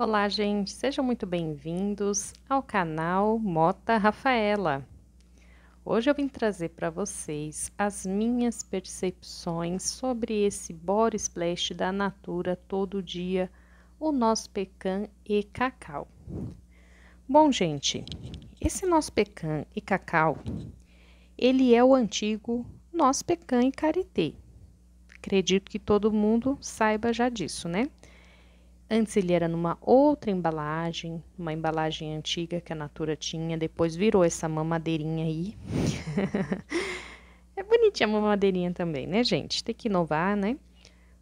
Olá, gente, sejam muito bem-vindos ao canal Mota Rafaela. Hoje eu vim trazer para vocês as minhas percepções sobre esse Body Splash da Natura Todo Dia, o nosso pecan e cacau. Bom, gente, esse nosso pecan e cacau, ele é o antigo nosso pecan e carité. Acredito que todo mundo saiba já disso, né? Antes ele era numa outra embalagem, uma embalagem antiga que a Natura tinha, depois virou essa mamadeirinha aí. é bonitinha a mamadeirinha também, né, gente? Tem que inovar, né?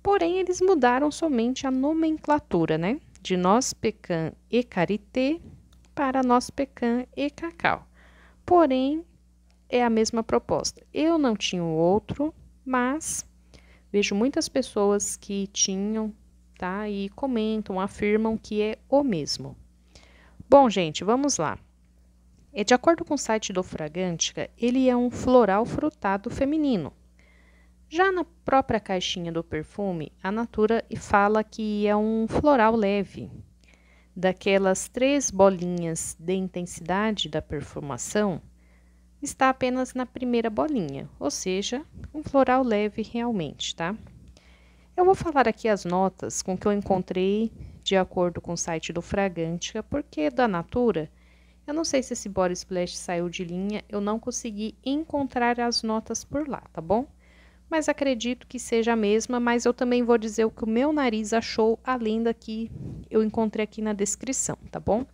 Porém, eles mudaram somente a nomenclatura, né? De nós pecan e carité para nós pecan e cacau. Porém, é a mesma proposta. Eu não tinha o outro, mas vejo muitas pessoas que tinham tá? E comentam, afirmam que é o mesmo. Bom, gente, vamos lá. É, de acordo com o site do Fragântica, ele é um floral frutado feminino. Já na própria caixinha do perfume, a Natura fala que é um floral leve. Daquelas três bolinhas de intensidade da perfumação, está apenas na primeira bolinha, ou seja, um floral leve realmente, tá? Eu vou falar aqui as notas com que eu encontrei de acordo com o site do Fragantica, porque é da Natura, eu não sei se esse body splash saiu de linha, eu não consegui encontrar as notas por lá, tá bom? Mas acredito que seja a mesma, mas eu também vou dizer o que o meu nariz achou, além da que eu encontrei aqui na descrição, tá bom?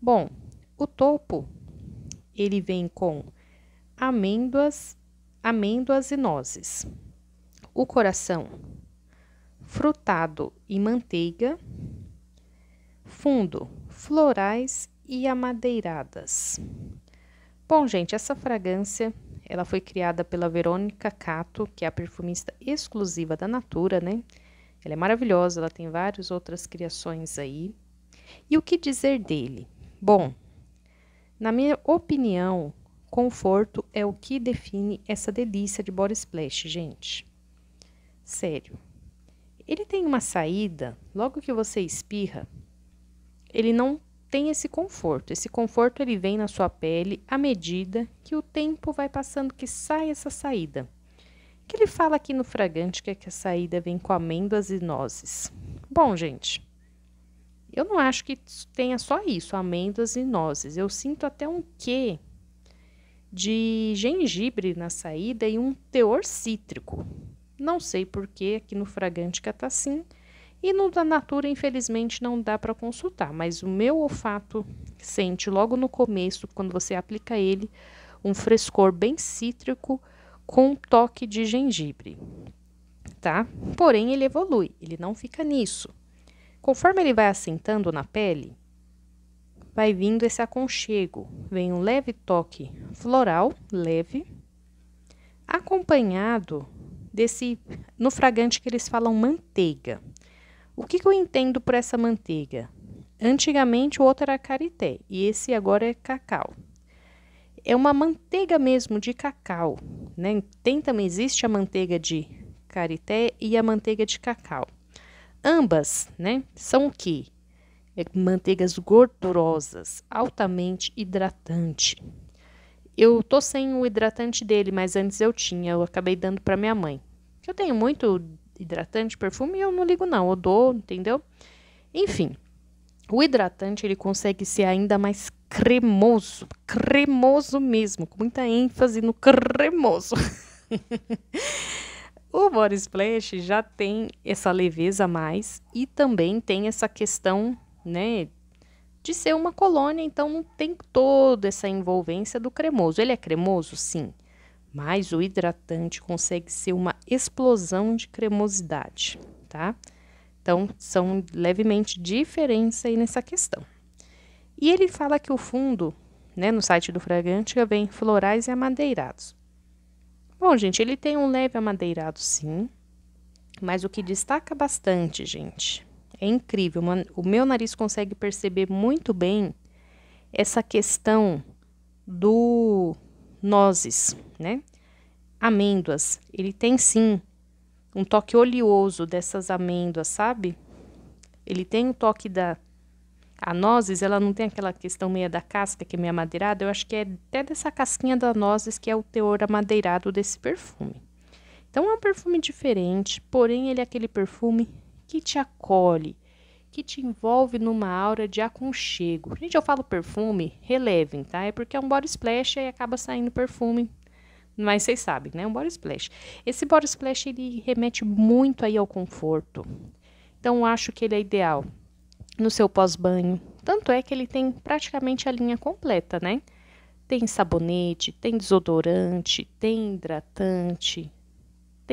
Bom, o topo, ele vem com amêndoas, amêndoas e nozes. O coração, frutado e manteiga, fundo, florais e amadeiradas. Bom, gente, essa fragrância ela foi criada pela Verônica Cato, que é a perfumista exclusiva da Natura, né? Ela é maravilhosa, ela tem várias outras criações aí. E o que dizer dele? Bom, na minha opinião, conforto é o que define essa delícia de body splash, gente. Sério. Ele tem uma saída, logo que você espirra, ele não tem esse conforto. Esse conforto ele vem na sua pele à medida que o tempo vai passando que sai essa saída. Que ele fala aqui no fragante que, é que a saída vem com amêndoas e nozes. Bom, gente, eu não acho que tenha só isso, amêndoas e nozes. Eu sinto até um quê de gengibre na saída e um teor cítrico. Não sei porquê, aqui no Fragante Catacin tá assim. E no da Natura, infelizmente, não dá para consultar, mas o meu olfato sente logo no começo, quando você aplica ele, um frescor bem cítrico com um toque de gengibre, tá? Porém, ele evolui, ele não fica nisso. Conforme ele vai assentando na pele, vai vindo esse aconchego, vem um leve toque floral, leve, acompanhado desse no fragante que eles falam manteiga. O que, que eu entendo por essa manteiga? Antigamente o outro era carité e esse agora é cacau. É uma manteiga mesmo de cacau, né? Tem também existe a manteiga de carité e a manteiga de cacau. Ambas, né, são o que? É, manteigas gordurosas, altamente hidratante, eu tô sem o hidratante dele, mas antes eu tinha, eu acabei dando para minha mãe. Eu tenho muito hidratante, perfume, e eu não ligo não, eu dou, entendeu? Enfim, o hidratante ele consegue ser ainda mais cremoso, cremoso mesmo, com muita ênfase no cremoso. O body splash já tem essa leveza a mais e também tem essa questão, né, de ser uma colônia, então não tem toda essa envolvência do cremoso. Ele é cremoso? Sim, mas o hidratante consegue ser uma explosão de cremosidade, tá? Então, são levemente diferentes aí nessa questão. E ele fala que o fundo, né, no site do Fragrantica, vem florais e amadeirados. Bom, gente, ele tem um leve amadeirado, sim, mas o que destaca bastante, gente, é incrível. O meu nariz consegue perceber muito bem essa questão do nozes, né? Amêndoas. Ele tem sim um toque oleoso dessas amêndoas, sabe? Ele tem o um toque da. A nozes, ela não tem aquela questão meia da casca, que é meio amadeirada. Eu acho que é até dessa casquinha da nozes que é o teor amadeirado desse perfume. Então é um perfume diferente, porém ele é aquele perfume que te acolhe, que te envolve numa aura de aconchego. Gente, eu falo perfume, relevem, tá? É porque é um body splash e acaba saindo perfume. Mas vocês sabem, né? É um body splash. Esse body splash ele remete muito aí ao conforto. Então acho que ele é ideal no seu pós-banho. Tanto é que ele tem praticamente a linha completa, né? Tem sabonete, tem desodorante, tem hidratante,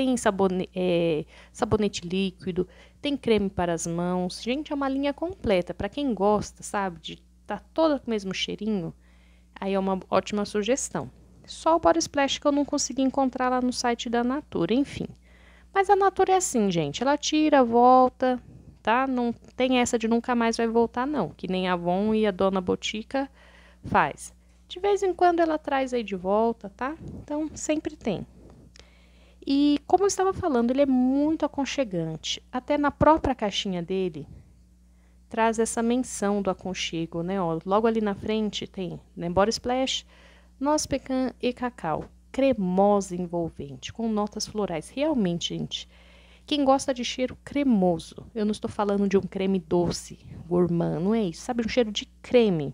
tem sabone, é, sabonete líquido, tem creme para as mãos. Gente, é uma linha completa. Para quem gosta, sabe, de tá toda com o mesmo cheirinho, aí é uma ótima sugestão. Só o Body Splash que eu não consegui encontrar lá no site da Natura, enfim. Mas a Natura é assim, gente. Ela tira, volta, tá? Não tem essa de nunca mais vai voltar, não. Que nem a Avon e a Dona Botica faz. De vez em quando ela traz aí de volta, tá? Então sempre tem. E como eu estava falando, ele é muito aconchegante. Até na própria caixinha dele traz essa menção do aconchego, né? Ó, logo ali na frente tem Embora né? Splash, Noz Pecan e Cacau. Cremosa envolvente, com notas florais. Realmente, gente, quem gosta de cheiro cremoso, eu não estou falando de um creme doce, gourmand, não é isso. Sabe, um cheiro de creme.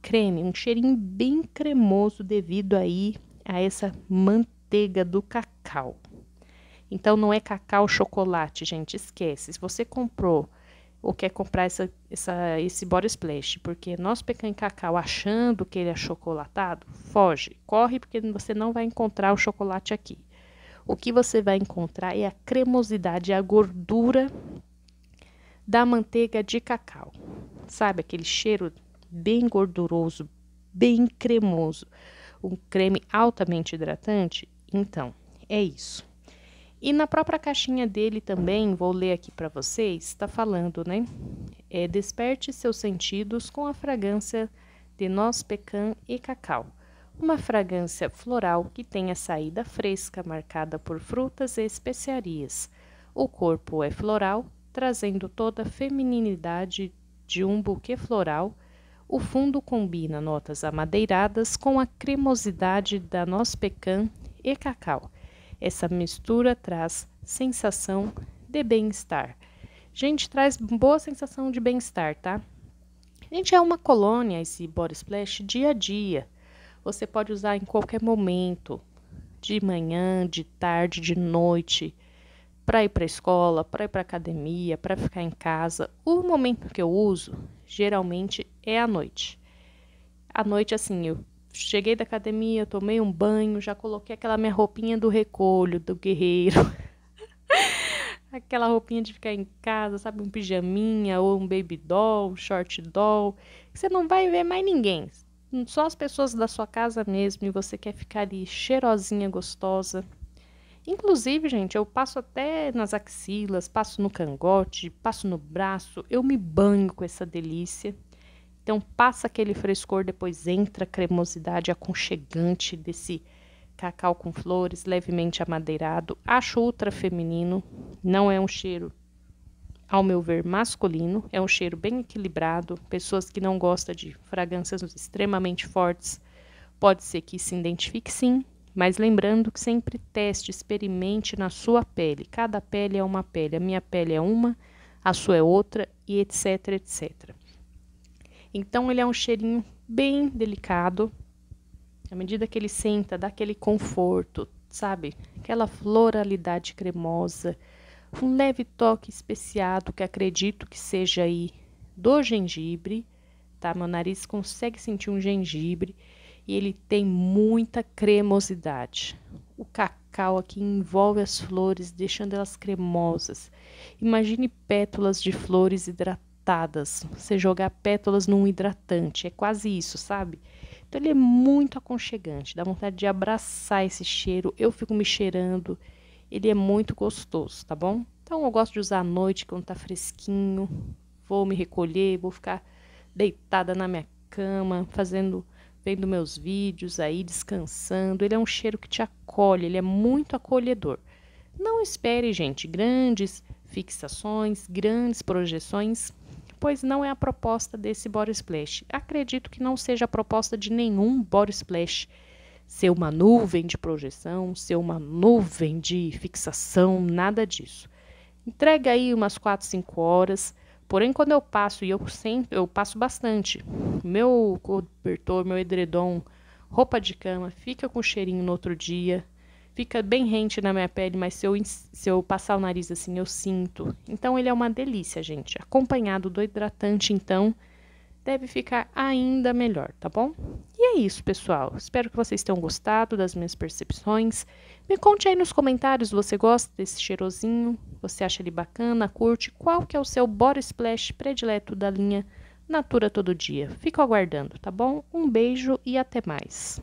Creme, um cheirinho bem cremoso devido aí a essa manteiga manteiga do cacau. Então não é cacau chocolate, gente, esquece. Se você comprou ou quer comprar essa, essa, esse body splash, porque nosso pecan em cacau achando que ele é chocolatado, foge, corre porque você não vai encontrar o chocolate aqui. O que você vai encontrar é a cremosidade, a gordura da manteiga de cacau. Sabe aquele cheiro bem gorduroso, bem cremoso, um creme altamente hidratante? Então, é isso. E na própria caixinha dele também, vou ler aqui para vocês, está falando, né? É, desperte seus sentidos com a fragrância de noz pecan e cacau. Uma fragrância floral que tem a saída fresca, marcada por frutas e especiarias. O corpo é floral, trazendo toda a feminilidade de um buquê floral. O fundo combina notas amadeiradas com a cremosidade da noz pecan e cacau. Essa mistura traz sensação de bem-estar. Gente, traz boa sensação de bem-estar, tá? Gente, é uma colônia esse body splash dia a dia. Você pode usar em qualquer momento, de manhã, de tarde, de noite, para ir para a escola, para ir para academia, para ficar em casa. O momento que eu uso geralmente é à noite. À noite assim, eu cheguei da academia, tomei um banho, já coloquei aquela minha roupinha do recolho, do guerreiro. aquela roupinha de ficar em casa, sabe? Um pijaminha ou um baby doll, um short doll. Você não vai ver mais ninguém. Só as pessoas da sua casa mesmo e você quer ficar ali cheirosinha, gostosa. Inclusive, gente, eu passo até nas axilas, passo no cangote, passo no braço, eu me banho com essa delícia. Então passa aquele frescor, depois entra a cremosidade aconchegante desse cacau com flores, levemente amadeirado. Acho ultra feminino, não é um cheiro ao meu ver, masculino. É um cheiro bem equilibrado. Pessoas que não gostam de fragrâncias extremamente fortes, pode ser que se identifique sim. Mas lembrando que sempre teste, experimente na sua pele. Cada pele é uma pele. A minha pele é uma, a sua é outra, e etc, etc. Então ele é um cheirinho bem delicado. À medida que ele senta, dá aquele conforto, sabe? Aquela floralidade cremosa, um leve toque especiado que acredito que seja aí do gengibre, tá? Meu nariz consegue sentir um gengibre e ele tem muita cremosidade. O cacau aqui envolve as flores, deixando elas cremosas. Imagine pétalas de flores hidratadas você jogar pétalas num hidratante, é quase isso, sabe? Então ele é muito aconchegante, dá vontade de abraçar esse cheiro. Eu fico me cheirando, ele é muito gostoso, tá bom? Então eu gosto de usar à noite quando tá fresquinho. Vou me recolher, vou ficar deitada na minha cama, fazendo vendo meus vídeos aí, descansando. Ele é um cheiro que te acolhe, ele é muito acolhedor. Não espere, gente, grandes fixações, grandes projeções pois não é a proposta desse body splash. Acredito que não seja a proposta de nenhum body splash ser uma nuvem de projeção, ser uma nuvem de fixação, nada disso. Entrega aí umas 4, 5 horas. Porém, quando eu passo, e eu sempre, eu passo bastante, meu cobertor, meu edredom, roupa de cama, fica com cheirinho no outro dia, fica bem rente na minha pele, mas se eu, se eu passar o nariz assim, eu sinto. Então, ele é uma delícia, gente. Acompanhado do hidratante, então, deve ficar ainda melhor, tá bom? E é isso, pessoal. Espero que vocês tenham gostado das minhas percepções. Me conte aí nos comentários se você gosta desse cheirosinho, você acha ele bacana, curte, qual que é o seu body splash predileto da linha Natura Todo Dia. Fico aguardando, tá bom? Um beijo e até mais.